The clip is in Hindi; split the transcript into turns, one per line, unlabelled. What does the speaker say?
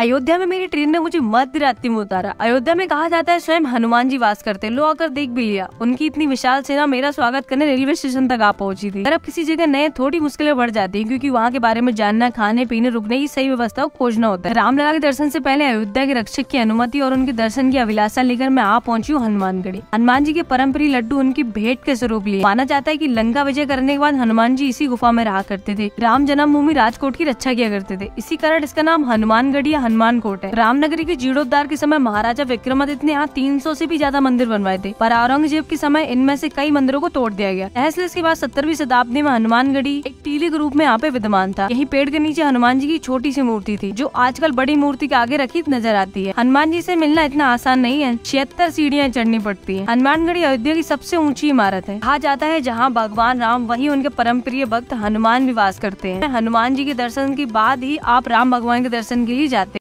अयोध्या में मेरी ट्रेन ने मुझे मध्य रात्रि में उतारा अयोध्या में कहा जाता है स्वयं हनुमान जी वास करते लो आकर देख भी लिया उनकी इतनी विशाल सेना मेरा स्वागत करने रेलवे स्टेशन तक आ पहुंची थी अगर अब किसी जगह नए थोड़ी मुश्किलें बढ़ जाती है क्योंकि वहाँ के बारे में जानना खाने पीने रुकने की सही व्यवस्था खोजना होता है रामलला के दर्शन ऐसी पहले अयोध्या के रक्षक की अनुमति और उनके दर्शन की अभिलाषा लेकर मैं आ पहुंची हूँ हनुमानगढ़ी हनुमान जी के परम्परी लड्डू उनकी भेंट के स्वरूप लिए माना जाता है की लंका विजय करने के बाद हनुमान जी इसी गुफा में रहा करते थे राम जन्मभूमि राजकोट की रक्षा किया करते थे इसी कारण इसका नाम हनुमानगढ़ी हनुमान कोट है रामनगरी के जीर्णोद्धार के समय महाराजा विक्रमादित्य ने यहाँ तीन सौ भी ज्यादा मंदिर बनवाए थे पर औरंगजेब के समय इनमें से कई मंदिरों को तोड़ दिया गया फैसले के बाद सत्तरवीं शताब्दी में हनुमानगढ़ी एक टीले के रूप में यहाँ पे विद्यमान था यही पेड़ के नीचे हनुमान जी की छोटी सी मूर्ति थी जो आजकल बड़ी मूर्ति के आगे रखी नजर आती है हनुमान जी से मिलना इतना आसान नहीं है छिहत्तर सीढ़ियाँ चढ़नी पड़ती है हनुमानगढ़ी अयोध्या की सबसे ऊंची इमारत है कहा जाता है जहाँ भगवान राम वही उनके परम प्रिय भक्त हनुमान निवास करते हैं हनुमान जी के दर्शन के बाद ही आप राम भगवान के दर्शन के लिए जाते हैं